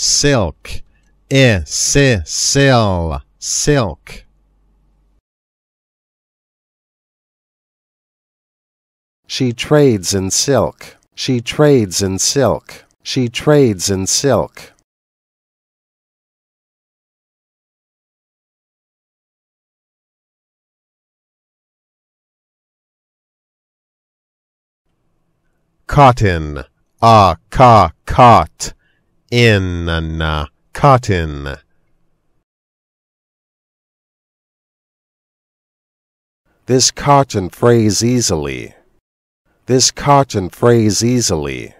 silk, e, sil, silk. She trades in silk. She trades in silk. She trades in silk. Cotton. Ah, ca, cot in a cotton. This cotton frays easily. This cotton frays easily.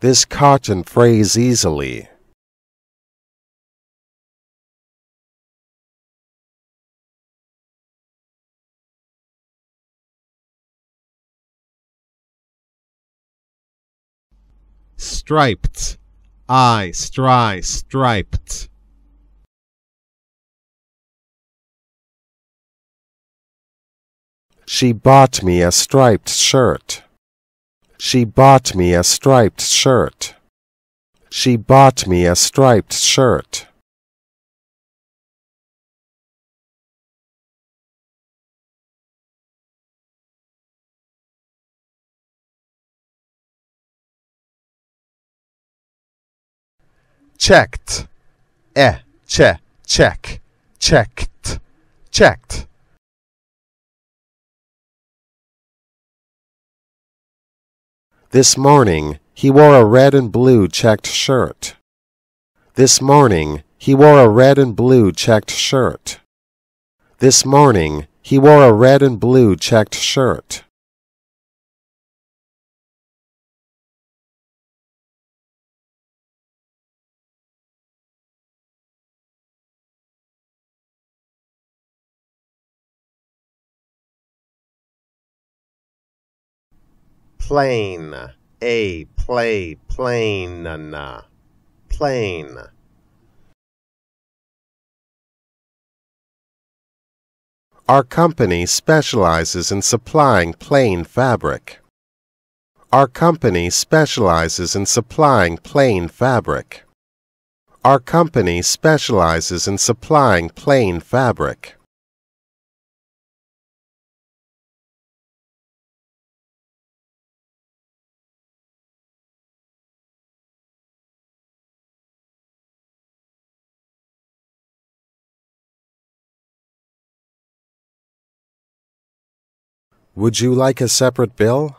This cotton frays easily. Striped I, stri striped. She bought me a striped shirt. She bought me a striped shirt. She bought me a striped shirt. checked, eh? che, check, checked, checked. This morning, he wore a red and blue checked shirt. This morning, he wore a red and blue checked shirt. This morning, he wore a red and blue checked shirt. Plain. A play plain. Plain. Our company specializes in supplying plain fabric. Our company specializes in supplying plain fabric. Our company specializes in supplying plain fabric. Would you like a separate bill?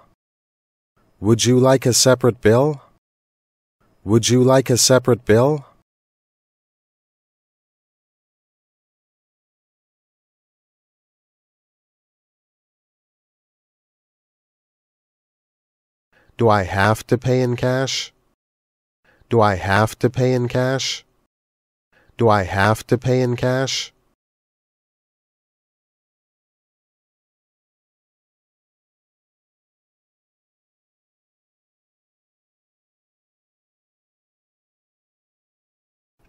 Would you like a separate bill? Would you like a separate bill? Do I have to pay in cash? Do I have to pay in cash? Do I have to pay in cash?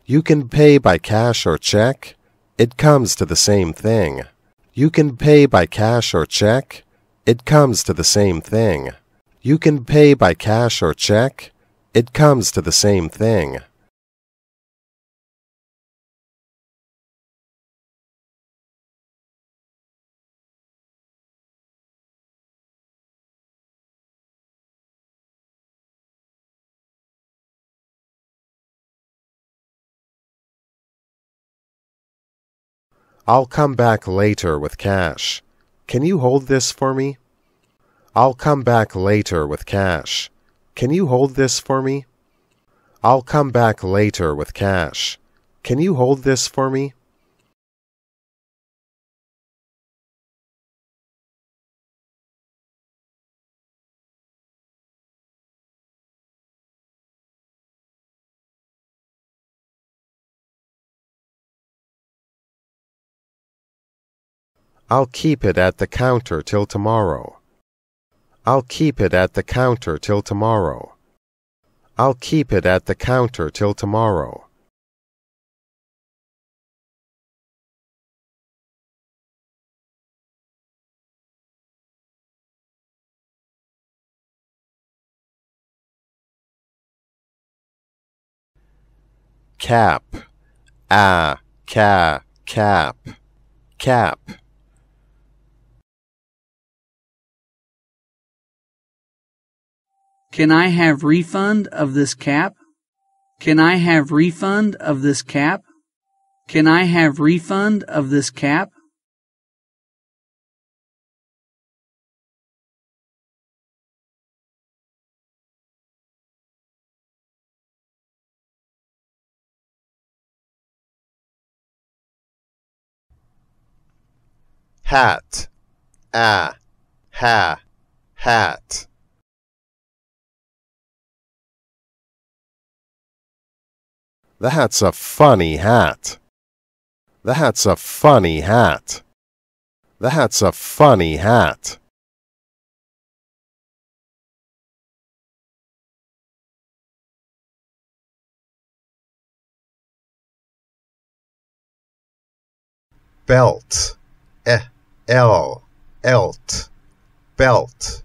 You can pay by cash or check. It comes to the same thing. You can pay by cash or check. It comes to the same thing. You can pay by cash or check. It comes to the same thing. I'll come back later with cash. Can you hold this for me? I'll come back later with cash. Can you hold this for me? I'll come back later with cash. Can you hold this for me? I'll keep it at the counter till tomorrow. I'll keep it at the counter till tomorrow. I'll keep it at the counter till tomorrow. cap, ah, ca, cap, cap. Can I have refund of this cap? Can I have refund of this cap? Can I have refund of this cap? Hat, ah, ha, hat. That's a funny hat. That's a funny hat. That's a funny hat. Belt. E eh, L. Elt. Belt.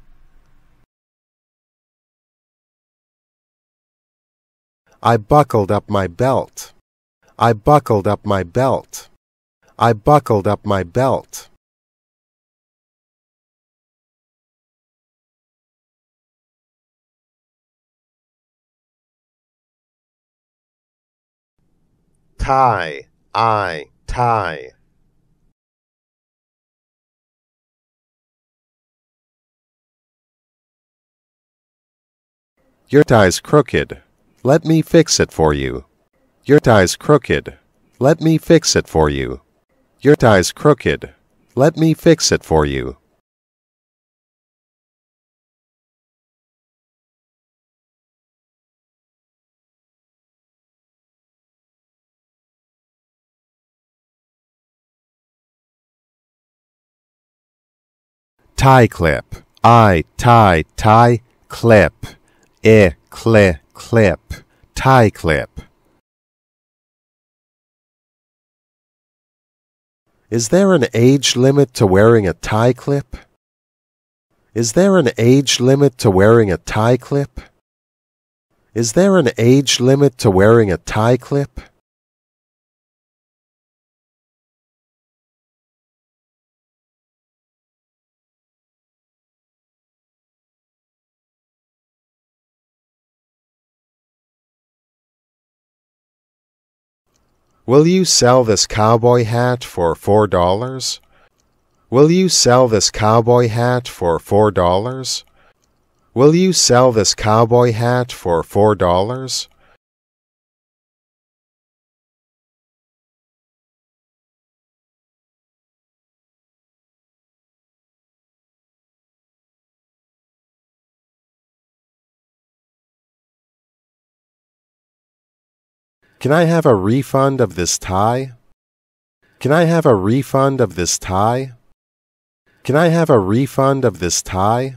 I buckled up my belt. I buckled up my belt. I buckled up my belt. Tie, I, tie. Your tie's crooked. Let me fix it for you. Your tie's crooked. Let me fix it for you. Your tie's crooked. Let me fix it for you. Tie clip. I tie tie clip. E clip clip, tie clip. Is there an age limit to wearing a tie clip? Is there an age limit to wearing a tie clip? Is there an age limit to wearing a tie clip? Will you sell this cowboy hat for four dollars? Will you sell this cowboy hat for four dollars? Will you sell this cowboy hat for four dollars? Can I have a refund of this tie? Can I have a refund of this tie? Can I have a refund of this tie?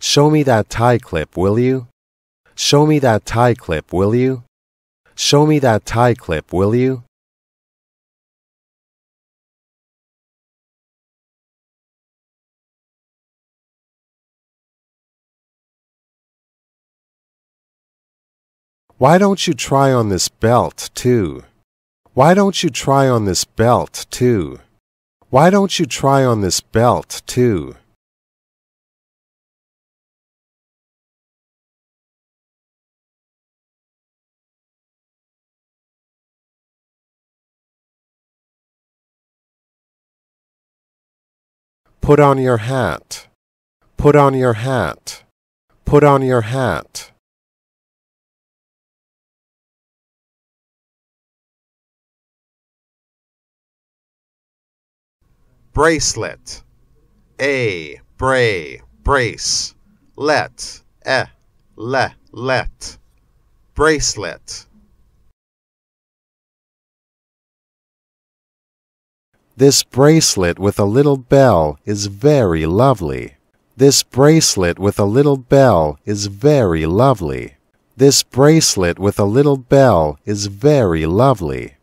Show me that tie clip, will you? Show me that tie clip, will you? Show me that tie clip, will you? Why don't you try on this belt, too? Why don't you try on this belt, too? Why don't you try on this belt, too? Put on your hat. Put on your hat. Put on your hat. bracelet. A, bray, brace. Let, e, eh, le, let. Bracelet. This bracelet with a little bell is very lovely. This bracelet with a little bell is very lovely. This bracelet with a little bell is very lovely.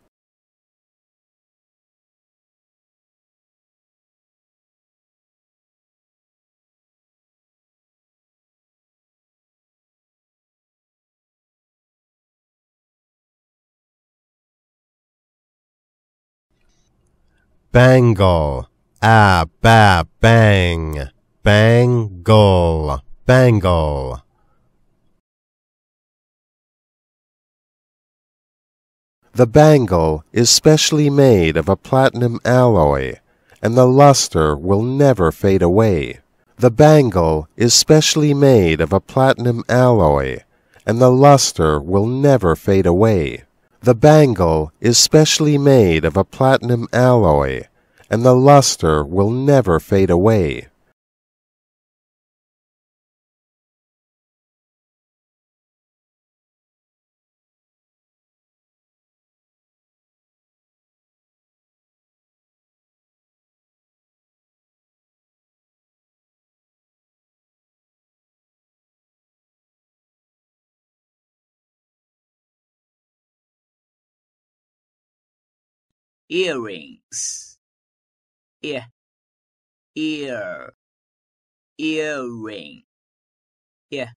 Bangle. Ah, ba, bang. Bangle. Bangle. The bangle is specially made of a platinum alloy, and the luster will never fade away. The bangle is specially made of a platinum alloy, and the luster will never fade away. The bangle is specially made of a platinum alloy, and the luster will never fade away. earrings ear ear earring ear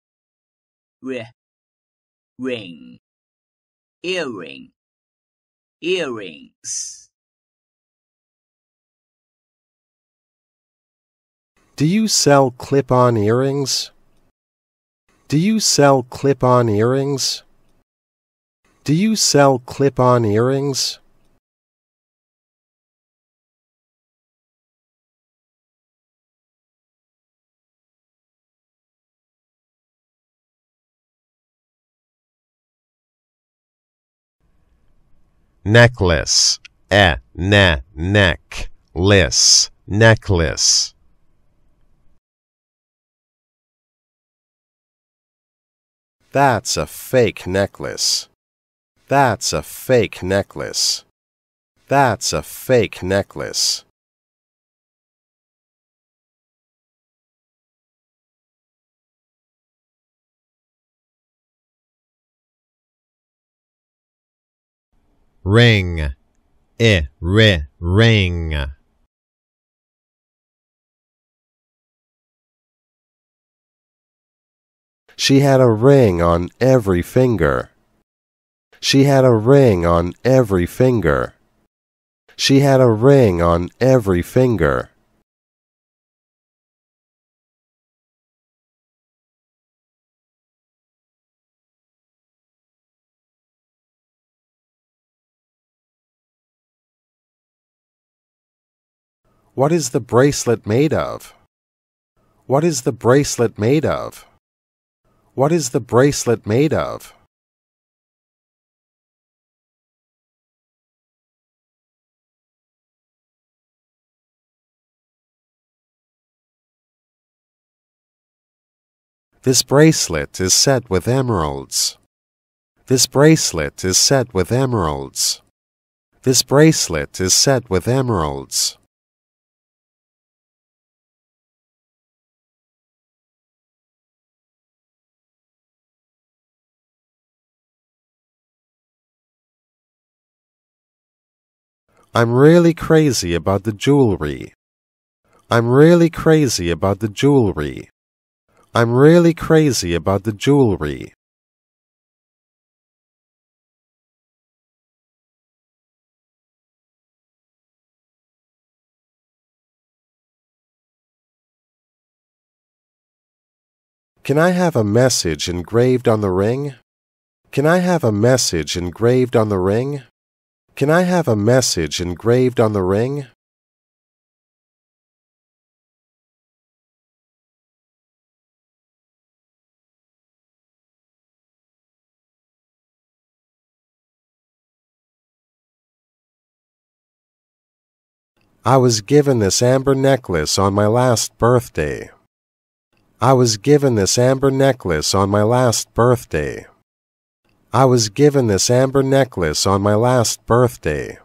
re, ring earring earrings Do you sell clip-on earrings? Do you sell clip-on earrings? Do you sell clip-on earrings? necklace, e, ne, neck, less, necklace. That's a fake necklace. That's a fake necklace. That's a fake necklace. ring, e, ri, ring. She had a ring on every finger. She had a ring on every finger. She had a ring on every finger. What is the bracelet made of? What is the bracelet made of? What is the bracelet made of? This bracelet is set with emeralds. This bracelet is set with emeralds. This bracelet is set with emeralds. I'm really crazy about the jewelry. I'm really crazy about the jewelry. I'm really crazy about the jewelry. Can I have a message engraved on the ring? Can I have a message engraved on the ring? Can I have a message engraved on the ring? I was given this amber necklace on my last birthday. I was given this amber necklace on my last birthday. I was given this amber necklace on my last birthday